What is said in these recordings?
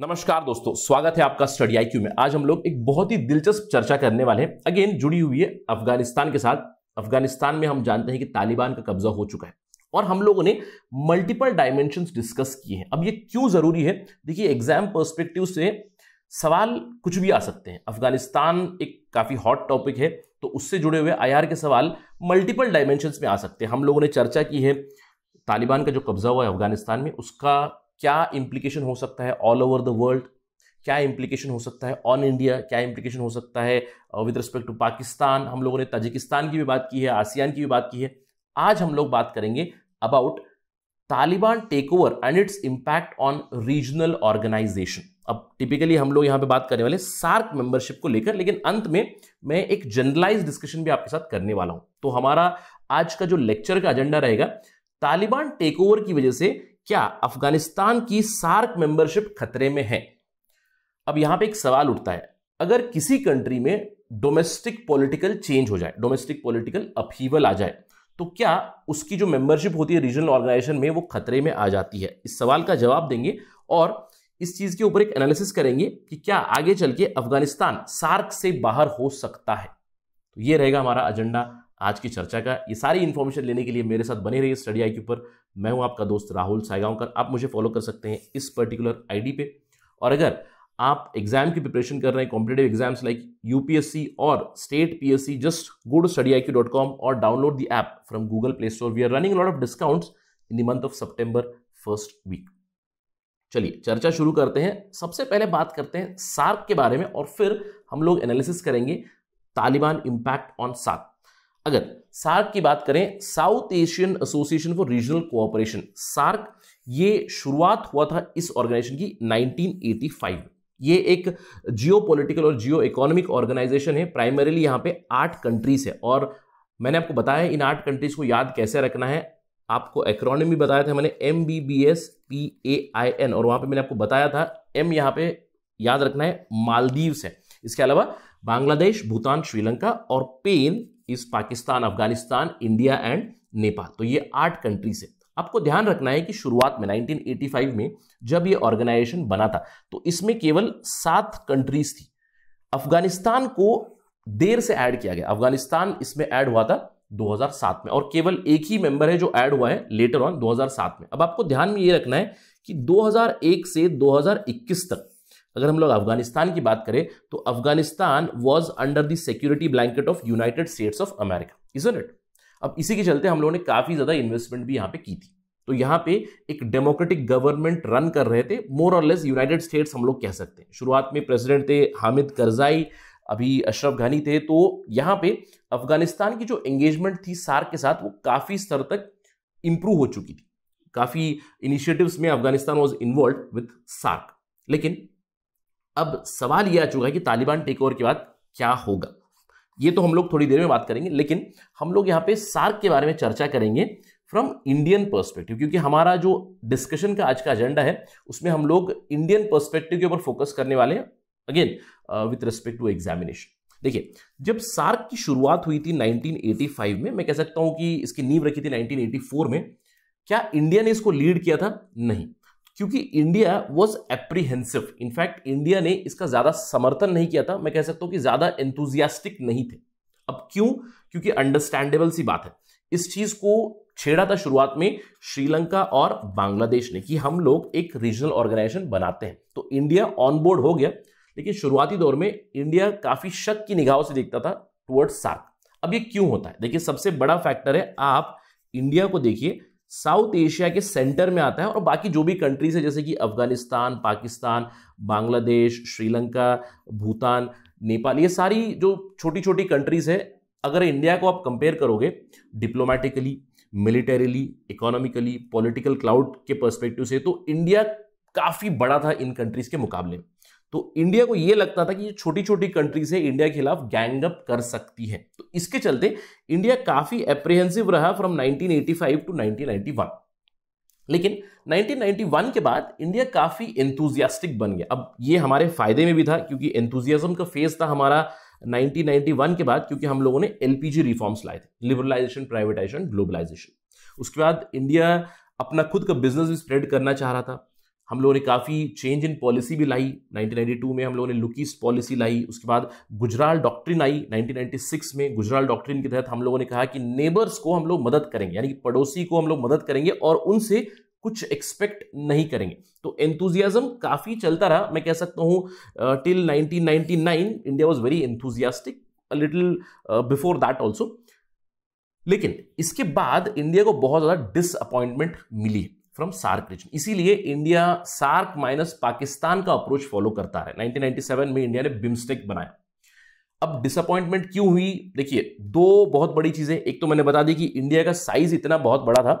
नमस्कार दोस्तों स्वागत है आपका स्टडी आई में आज हम लोग एक बहुत ही दिलचस्प चर्चा करने वाले हैं अगेन जुड़ी हुई है अफगानिस्तान के साथ अफगानिस्तान में हम जानते हैं कि तालिबान का कब्जा हो चुका है और हम लोगों ने मल्टीपल डायमेंशन डिस्कस किए हैं अब ये क्यों जरूरी है देखिए एग्जाम पर्सपेक्टिव से सवाल कुछ भी आ सकते हैं अफगानिस्तान एक काफ़ी हॉट टॉपिक है तो उससे जुड़े हुए आईआर के सवाल मल्टीपल डायमेंशंस में आ सकते हैं हम लोगों ने चर्चा की है तालिबान का जो कब्जा हुआ है अफगानिस्तान में उसका क्या इम्प्लीकेशन हो सकता है ऑल ओवर द वर्ल्ड क्या इम्प्लीकेशन हो सकता है ऑन इंडिया क्या इम्प्लीकेशन हो सकता है विद रिस्पेक्ट टू पाकिस्तान हम लोगों ने ताजिकिस्तान की भी बात की है आसियान की भी बात की है आज हम लोग बात करेंगे about Taliban take over and its impact on regional organization अब टिपिकली हम लोग यहाँ पे बात करने वाले सार्क मेंबरशिप को लेकर लेकिन अंत में मैं एक जनरलाइज डिस्कशन भी आपके साथ करने वाला हूं तो हमारा आज का जो लेक्चर का एजेंडा रहेगा तालिबान टेक ओवर की वजह से क्या अफगानिस्तान की सार्क मेंबरशिप खतरे में है अब यहां पे एक सवाल उठता है अगर किसी कंट्री में डोमेस्टिक पॉलिटिकल चेंज हो जाए डोमेस्टिक पॉलिटिकल अपहीवल आ जाए तो क्या उसकी जो मेंबरशिप होती है रीजनल ऑर्गेनाइजेशन में वो खतरे में आ जाती है इस सवाल का जवाब देंगे और इस चीज के ऊपर एक एनालिसिस करेंगे कि क्या आगे चल के अफगानिस्तान सार्क से बाहर हो सकता है तो ये रहेगा हमारा एजेंडा आज की चर्चा का ये सारी इन्फॉर्मेशन लेने के लिए मेरे साथ बने रहिए स्टडी आई के ऊपर मैं हूँ आपका दोस्त राहुल सायगांवकर आप मुझे फॉलो कर सकते हैं इस पर्टिकुलर आईडी पे और अगर आप एग्जाम की प्रिपरेशन कर रहे हैं कॉम्पिटेटिव एग्जाम्स लाइक यूपीएससी और state PSC just go to study I dot com और download the app from Google Play Store we are running lot of discounts in the month of September first week चलिए चर्चा शुरू करते हैं सबसे पहले बात करते हैं सार्क के बारे में और फिर हम लोग एनालिसिस करेंगे तालिबान इम्पैक्ट ऑन सार्क अगर सार्क की बात करें South Asian Association for Regional Cooperation SAARC ये शुरुआत हुआ था इस ऑर्गेनाइजेशन की 1985 ये एक जियो और जियो इकोनॉमिक ऑर्गेनाइजेशन है प्राइमरीली यहाँ पे आठ कंट्रीज है और मैंने आपको बताया इन आठ कंट्रीज को याद कैसे रखना है आपको एक्रोनिम भी बताया था मैंने M B B S P A I N और वहाँ पे मैंने आपको बताया था एम यहाँ पे याद रखना है मालदीव्स है इसके अलावा बांग्लादेश भूटान श्रीलंका और पेन इज पाकिस्तान अफगानिस्तान इंडिया एंड नेपाल तो ये आठ कंट्रीज है आपको ध्यान रखना है कि शुरुआत में 1985 में जब ये ऑर्गेनाइजेशन बना था तो इसमें केवल सात कंट्रीज थी अफगानिस्तान को देर से ऐड किया गया अफगानिस्तान इसमें ऐड हुआ था 2007 में और केवल एक ही मेंबर है जो ऐड हुआ है लेटर ऑन 2007 में अब आपको ध्यान में ये रखना है कि 2001 से 2021 तक अगर हम लोग अफगानिस्तान की बात करें तो Afghanistan was under the security blanket of United States of America is it अब इसी के चलते हम लोगों ने काफ़ी ज़्यादा इन्वेस्टमेंट भी यहाँ पे की थी तो यहाँ पे एक डेमोक्रेटिक गवर्नमेंट रन कर रहे थे मोर और लेस यूनाइटेड स्टेट्स हम लोग कह सकते हैं शुरुआत में प्रेसिडेंट थे हामिद करजाई अभी अशरफ घनी थे तो यहाँ पे अफगानिस्तान की जो एंगेजमेंट थी सार्क के साथ वो काफ़ी स्तर तक इम्प्रूव हो चुकी थी काफ़ी इनिशिएटिव्स में Afghanistan was involve with SAARC लेकिन अब सवाल यह आ चुका है कि तालिबान टेक ओवर के बाद क्या होगा ये तो हम लोग थोड़ी देर में बात करेंगे लेकिन हम लोग यहाँ पे सार्क के बारे में चर्चा करेंगे फ्रॉम इंडियन पर्सपेक्टिव क्योंकि हमारा जो डिस्कशन का आज का एजेंडा है उसमें हम लोग इंडियन पर्सपेक्टिव के ऊपर फोकस करने वाले हैं again with respect to examination देखिए जब सार्क की शुरुआत हुई थी 1985 में मैं कह सकता हूं कि इसकी नींव रखी थी 1984 में क्या इंडिया ने इसको लीड किया था नहीं क्योंकि India was apprehensive in fact India ने इसका ज़्यादा समर्थन नहीं किया था मैं कह सकता हूं कि ज़्यादा एंथुजियास्टिक नहीं थे अब क्यों क्योंकि अंडरस्टैंडेबल सी बात है इस चीज़ को छेड़ा था शुरुआत में श्रीलंका और बांग्लादेश ने कि हम लोग एक रीजनल ऑर्गेनाइजेशन बनाते हैं तो इंडिया ऑन बोर्ड हो गया लेकिन शुरुआती दौर में इंडिया काफ़ी शक की निगाहों से देखता था टुवर्ड्स सार्क अब ये क्यों होता है देखिए सबसे बड़ा फैक्टर है आप इंडिया को देखिए साउथ एशिया के सेंटर में आता है और बाकी जो भी कंट्रीज है जैसे कि अफगानिस्तान पाकिस्तान बांग्लादेश श्रीलंका भूटान नेपाल ये सारी जो छोटी छोटी कंट्रीज है अगर इंडिया को आप कंपेयर करोगे diplomatically militarily economically political cloud के पर्सपेक्टिव से तो इंडिया काफ़ी बड़ा था इन कंट्रीज़ के मुकाबले में तो इंडिया को यह लगता था कि ये छोटी छोटी कंट्रीज है इंडिया के खिलाफ गैंगअप कर सकती है तो इसके चलते इंडिया काफी एप्रिहेंसिव रहा फ्रॉम 1985 टू 1991 लेकिन 1991 के बाद इंडिया काफी एंथुजियास्टिक बन गया अब ये हमारे फायदे में भी था क्योंकि एंथुजियाजम का फेज था हमारा 1991 के बाद क्योंकि हम लोगों ने एलपीजी रिफॉर्म्स लाए थे लिबरलाइजेशन प्राइवेटाइजेशन ग्लोबलाइजेशन उसके बाद इंडिया अपना खुद का बिजनेस भी स्प्रेड करना चाह रहा था हम लोगों ने काफ़ी चेंज इन पॉलिसी भी लाई 1992 में हम लोगों ने लुकीस्ट पॉलिसी लाई उसके बाद गुजराल डॉक्ट्रिन आई 1996 में गुजराल डॉक्ट्रिन के तहत हम लोगों ने कहा कि नेबर्स को हम लोग मदद करेंगे यानी कि पड़ोसी को हम लोग मदद करेंगे और उनसे कुछ एक्सपेक्ट नहीं करेंगे तो एंथुजियाज्म काफ़ी चलता रहा मैं कह सकता हूँ till nineteen India was very enthusiastic little before that also लेकिन इसके बाद इंडिया को बहुत ज़्यादा डिसअपॉइंटमेंट मिली है फ्रॉम सार्क रीजन इसीलिए इंडिया सार्क माइनस पाकिस्तान का अप्रोच फॉलो करता है 1997 में इंडिया ने बिम्स्टेक बनाया अब डिसअपॉइंटमेंट क्यों हुई देखिए दो बहुत बड़ी चीजें एक तो मैंने बता दी कि इंडिया का साइज इतना बहुत बड़ा था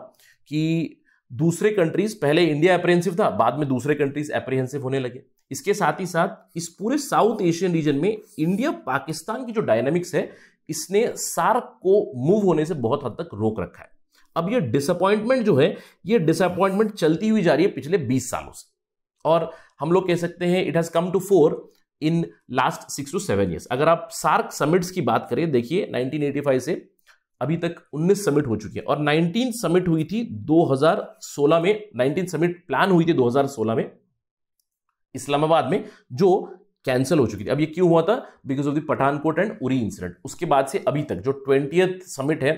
कि दूसरे कंट्रीज पहले इंडिया अप्रहेंसिव था बाद में दूसरे कंट्रीज अप्रहेंसिव होने लगे इसके साथ ही साथ इस पूरे साउथ एशियन रीजन में इंडिया पाकिस्तान की जो डायनेमिक्स है इसने सार्क को मूव होने से बहुत हद तक रोक रखा है अब ये डिसअपॉइंटमेंट जो है ये डिसअपॉइंटमेंट चलती हुई जा रही है पिछले बीस सालों से और हम लोग कह सकते हैं it has come to four in last six to seven years अगर आप सार्क समिट्स की बात करें देखिए 1985 से अभी तक 19 समिट हो चुकी है और 19 समिट हुई थी 2016 में 19 समिट प्लान हुई थी 2016 में इस्लामाबाद में जो कैंसिल हो चुकी थी अब ये क्यों हुआ था because of the Pathankot and Uri incident उसके बाद से अभी तक जो ट्वेंटी समिट है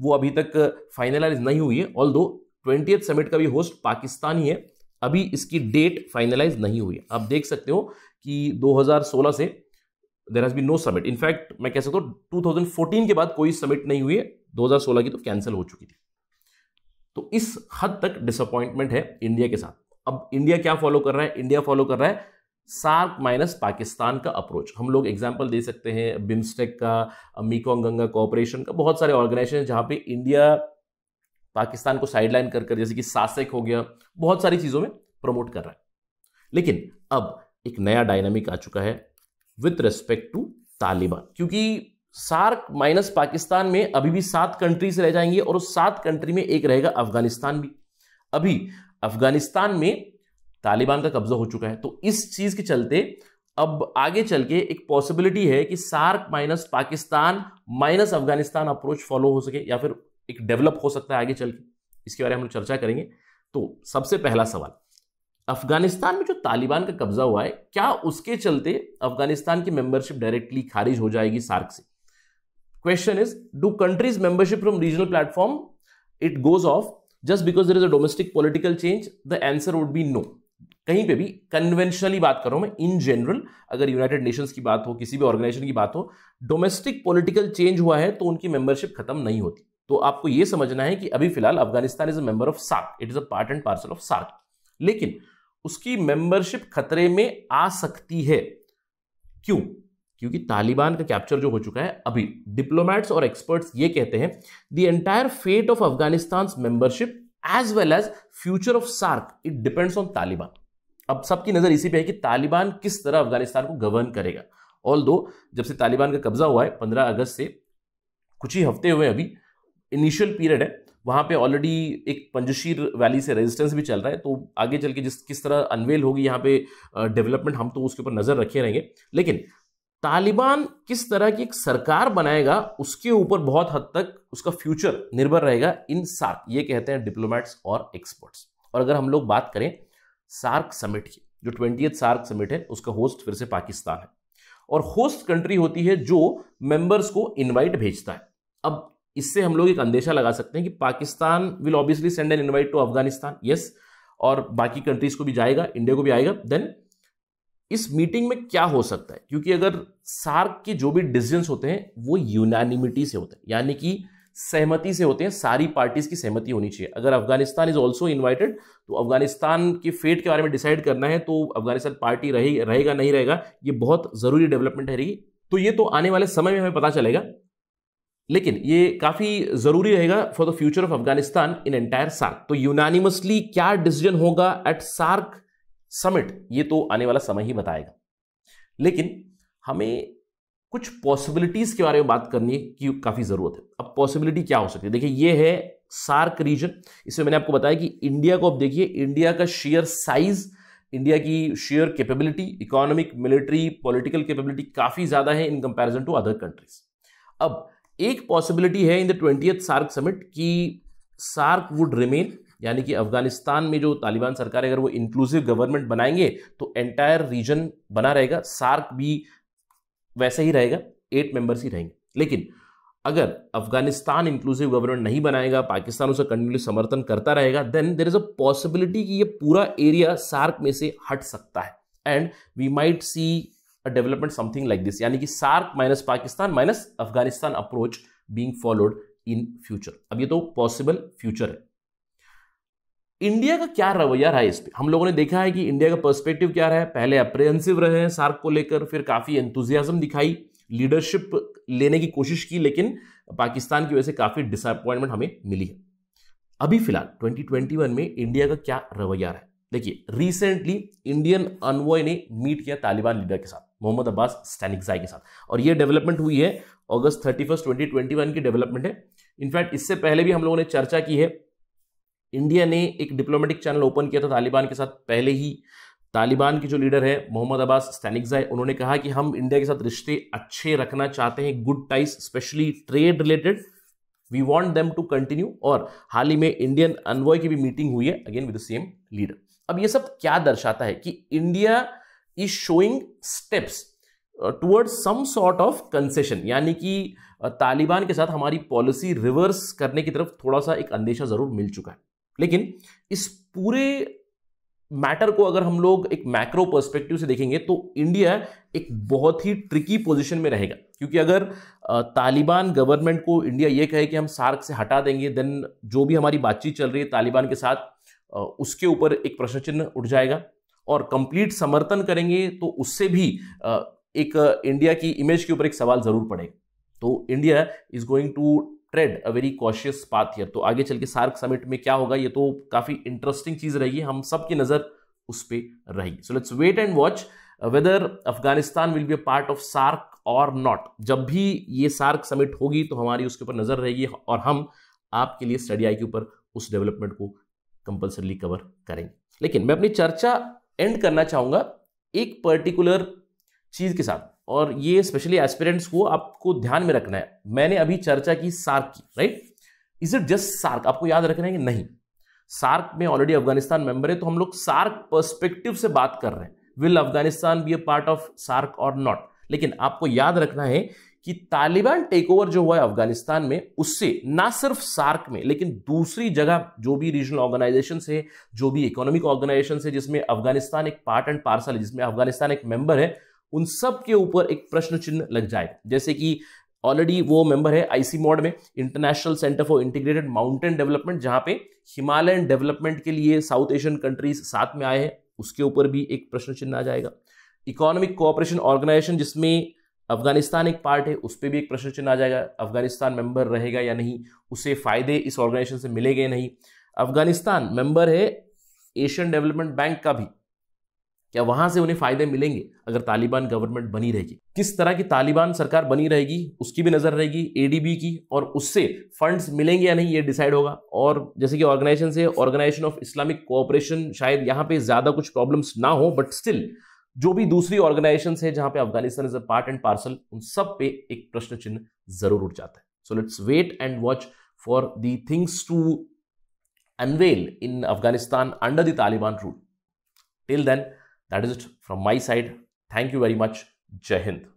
वो अभी तक फाइनलाइज नहीं हुई है ऑल दो ट्वेंटी समिट का भी होस्ट पाकिस्तान ही है अभी इसकी डेट फाइनलाइज नहीं हुई है आप देख सकते हो कि 2016 से there has be no summit in fact मैं कह सकता हूँ 2014 के बाद कोई समिट नहीं हुई है 2016 की तो कैंसिल हो चुकी थी तो इस हद तक डिसअपॉइंटमेंट है इंडिया के साथ अब इंडिया क्या फॉलो कर रहा है इंडिया फॉलो कर रहा है सार्क माइनस पाकिस्तान का अप्रोच हम लोग एग्जाम्पल दे सकते हैं बिम्स्टेक का मीकोंग गंगा कॉपरेशन का बहुत सारे ऑर्गेनाइजेशन जहाँ पे इंडिया पाकिस्तान को साइडलाइन कर कर जैसे कि सासेक हो गया बहुत सारी चीज़ों में प्रमोट कर रहा है लेकिन अब एक नया डायनामिक आ चुका है विथ रेस्पेक्ट टू तालिबान क्योंकि सार्क माइनस पाकिस्तान में अभी भी सात कंट्रीज रह जाएंगी और उस सात कंट्री में एक रहेगा अफगानिस्तान भी अभी अफगानिस्तान में तालिबान का कब्जा हो चुका है तो इस चीज़ के चलते अब आगे चल के एक पॉसिबिलिटी है कि SAARC minus Pakistan minus Afghanistan approach follow हो सके या फिर एक डेवलप हो सकता है आगे चल के इसके बारे में हम लोग चर्चा करेंगे तो सबसे पहला सवाल अफगानिस्तान में जो तालिबान का कब्जा हुआ है क्या उसके चलते अफगानिस्तान की मेंबरशिप डायरेक्टली खारिज हो जाएगी सार्क से question is do countries membership from regional platform it goes off just because there is a domestic political change the answer would be no कहीं पे भी कन्वेंशनली बात करो मैं इन जनरल अगर यूनाइटेड नेशंस की बात हो किसी भी ऑर्गेनाइजेशन की बात हो डोमेस्टिक पॉलिटिकल चेंज हुआ है तो उनकी मेंबरशिप खत्म नहीं होती तो आपको यह समझना है कि अभी फिलहाल Afghanistan is a member of SAARC it is a part and parcel of SAARC लेकिन उसकी मेंबरशिप खतरे में आ सकती है क्यों क्योंकि तालिबान का कैप्चर जो हो चुका है अभी डिप्लोमैट्स और एक्सपर्ट्स ये कहते हैं the entire fate of Afghanistan membership as well as future of SAARC it depends on Taliban अब सबकी नज़र इसी पे है कि तालिबान किस तरह अफगानिस्तान को गवर्न करेगा ऑल दो जब से तालिबान का कब्जा हुआ है पंद्रह अगस्त से कुछ ही हफ्ते हुए अभी इनिशियल पीरियड है वहाँ पे ऑलरेडी एक पंजशीर वैली से रेजिस्टेंस भी चल रहा है तो आगे चल के जिस किस तरह अनवेल होगी यहाँ पे डेवलपमेंट हम तो उसके ऊपर नज़र रखे रहेंगे लेकिन तालिबान किस तरह की एक सरकार बनाएगा उसके ऊपर बहुत हद तक उसका फ्यूचर निर्भर रहेगा इन सात ये कहते हैं डिप्लोमैट्स और एक्सपर्ट्स और अगर हम लोग बात करें सार्क समिट की जो ट्वेंटी सार्क समिट है उसका होस्ट फिर से पाकिस्तान है और होस्ट कंट्री होती है जो मेंबर्स को इनवाइट भेजता है अब इससे हम लोग एक अंदेशा लगा सकते हैं कि Pakistan will obviously send an invite to Afghanistan yes और बाकी कंट्रीज को भी जाएगा इंडिया को भी आएगा देन इस मीटिंग में क्या हो सकता है क्योंकि अगर सार्क के जो भी डिसीजन होते हैं वो यूनानिमिटी से होते हैं यानी कि सहमति से होते हैं सारी पार्टीज की सहमति होनी चाहिए अगर अफगानिस्तान इज ऑल्सो इन्वाइटेड तो अफगानिस्तान के फेट के बारे में डिसाइड करना है तो अफगानिस्तान पार्टी रहे, रहेगा नहीं रहेगा ये बहुत ज़रूरी डेवलपमेंट है रही तो ये तो आने वाले समय में हमें पता चलेगा लेकिन ये काफ़ी ज़रूरी रहेगा for the future of Afghanistan in entire SAARC तो यूनानिमसली क्या डिसीजन होगा एट सार्क समिट ये तो आने वाला समय ही बताएगा लेकिन हमें कुछ पॉसिबिलिटीज़ के बारे में बात करने की काफ़ी ज़रूरत है अब पॉसिबिलिटी क्या हो सकती है देखिए ये है सार्क रीजन इसमें मैंने आपको बताया कि इंडिया को आप देखिए इंडिया का शेयर साइज इंडिया की share capability economic military political capability काफ़ी ज़्यादा है in comparison to other countries अब एक पॉसिबिलिटी है in the twenty SAARC summit कि सार्क वुड रिमेन यानी कि अफगानिस्तान में जो तालिबान सरकार है अगर वो इंक्लूसिव गवर्नमेंट बनाएंगे तो एंटायर रीजन बना रहेगा सार्क भी वैसा ही रहेगा एट मेंबर्स ही रहेंगे लेकिन अगर अफगानिस्तान इंक्लूसिव गवर्नमेंट नहीं बनाएगा पाकिस्तान उसे कंटिन्यू समर्थन करता रहेगा then there is a possibility कि ये पूरा एरिया सार्क में से हट सकता है and we might see a development something like this यानी कि SAARC minus Pakistan minus Afghanistan approach being followed in future अब ये तो पॉसिबल फ्यूचर है इंडिया का क्या रवैया रहा है इस पर हम लोगों ने देखा है कि इंडिया का पर्सपेक्टिव क्या रहा है पहले अप्रेहेंसिव रहे हैं सार्क को लेकर फिर काफ़ी एंतुजियाजम दिखाई लीडरशिप लेने की कोशिश की लेकिन पाकिस्तान की वजह से काफ़ी डिसअपॉइंटमेंट हमें मिली है अभी फिलहाल 2021 में इंडिया का क्या रवैया रहा है देखिए रिसेंटली इंडियन अनवॉय ने मीट किया तालिबान लीडर के साथ मोहम्मद अब्बास स्टैनिकजाई के साथ और ये डेवलपमेंट हुई है अगस्त थर्टी फर्स्ट की डेवलपमेंट है इनफैक्ट इससे पहले भी हम लोगों ने चर्चा की है इंडिया ने एक डिप्लोमेटिक चैनल ओपन किया था तालिबान के साथ पहले ही तालिबान के जो लीडर है मोहम्मद अब्बास स्टैनिकजाई उन्होंने कहा कि हम इंडिया के साथ रिश्ते अच्छे रखना चाहते हैं good ties specially trade related we want them to continue और हाल ही में इंडियन अनवॉय की भी मीटिंग हुई है again with the same leader अब ये सब क्या दर्शाता है कि India is showing steps toward some sort of concession यानी कि uh, तालिबान के साथ हमारी पॉलिसी रिवर्स करने की तरफ थोड़ा सा एक अंदेशा जरूर मिल चुका है लेकिन इस पूरे मैटर को अगर हम लोग एक मैक्रो पर्सपेक्टिव से देखेंगे तो इंडिया एक बहुत ही ट्रिकी पोजीशन में रहेगा क्योंकि अगर तालिबान गवर्नमेंट को इंडिया ये कहे कि हम सार्क से हटा देंगे देन जो भी हमारी बातचीत चल रही है तालिबान के साथ उसके ऊपर एक प्रश्न चिन्ह उठ जाएगा और कंप्लीट समर्थन करेंगे तो उससे भी एक इंडिया की इमेज के ऊपर एक सवाल जरूर पड़ेगा तो India is going to trade a very cautious path here तो आगे चल के सार्क समिट में क्या होगा ये तो काफी इंटरेस्टिंग चीज रहेगी हम सबकी नजर उस पर रहेगी so let's wait and watch whether Afghanistan will be a part of SAARC और नॉट जब भी ये सार्क समिट होगी तो हमारी उसके ऊपर नजर रहेगी और हम आपके लिए स्टडी आई के ऊपर उस डेवलपमेंट को कंपल्सरली कवर करेंगे लेकिन मैं अपनी चर्चा एंड करना चाहूंगा एक पर्टिकुलर चीज के साथ और ये स्पेशली एस्पिरेंट्स को आपको ध्यान में रखना है मैंने अभी चर्चा की सार्क की right is it just SAARC आपको याद रखना है कि नहीं सार्क में ऑलरेडी अफगानिस्तान मेंबर है तो हम लोग सार्क पर्सपेक्टिव से बात कर रहे हैं will Afghanistan be a part of SAARC और नॉट लेकिन आपको याद रखना है कि तालिबान टेक ओवर जो हुआ है अफगानिस्तान में उससे ना सिर्फ सार्क में लेकिन दूसरी जगह जो भी रीजनल ऑर्गेनाइजेशन है जो भी इकोनॉमिक ऑर्गेनाइजेशन है जिसमें अफगानिस्तान एक पार्ट एंड पार्सल है जिसमें अफगानिस्तान एक मेंबर है उन सब के ऊपर एक प्रश्न चिन्ह लग जाए जैसे कि ऑलरेडी वो मेंबर है आईसी मॉड में International Centre for Integrated Mountain Development जहां पे हिमालयन डेवलपमेंट के लिए साउथ एशियन कंट्रीज साथ में आए हैं उसके ऊपर भी एक प्रश्न चिन्ह आ जाएगा इकोनॉमिक कोऑपरेशन ऑर्गेनाइजेशन जिसमें अफगानिस्तान एक पार्ट है उस पर भी एक प्रश्न चिन्ह आ जाएगा अफगानिस्तान मेंबर रहेगा या नहीं उसे फायदे इस ऑर्गेनाइजेशन से मिलेंगे नहीं अफगानिस्तान मेंबर है एशियन डेवलपमेंट बैंक का भी क्या वहां से उन्हें फायदे मिलेंगे अगर तालिबान गवर्नमेंट बनी रहेगी किस तरह की तालिबान सरकार बनी रहेगी उसकी भी नजर रहेगी एडीबी की और उससे फंड्स मिलेंगे या नहीं ये डिसाइड होगा और जैसे कि ऑर्गेनाइजेशन से ऑर्गेनाइजेशन ऑफ इस्लामिक कोऑपरेशन शायद यहाँ पे ज्यादा कुछ प्रॉब्लम्स ना हो बट स्टिल जो भी दूसरी ऑर्गेनाइजेशन है जहां पे Afghanistan is a part and parcel उन सब पे एक प्रश्न चिन्ह जरूर उठ जाता है so let's wait and watch for the things to unveil in Afghanistan under the Taliban rule till then That is it from my side. Thank you very much. Jai Hind.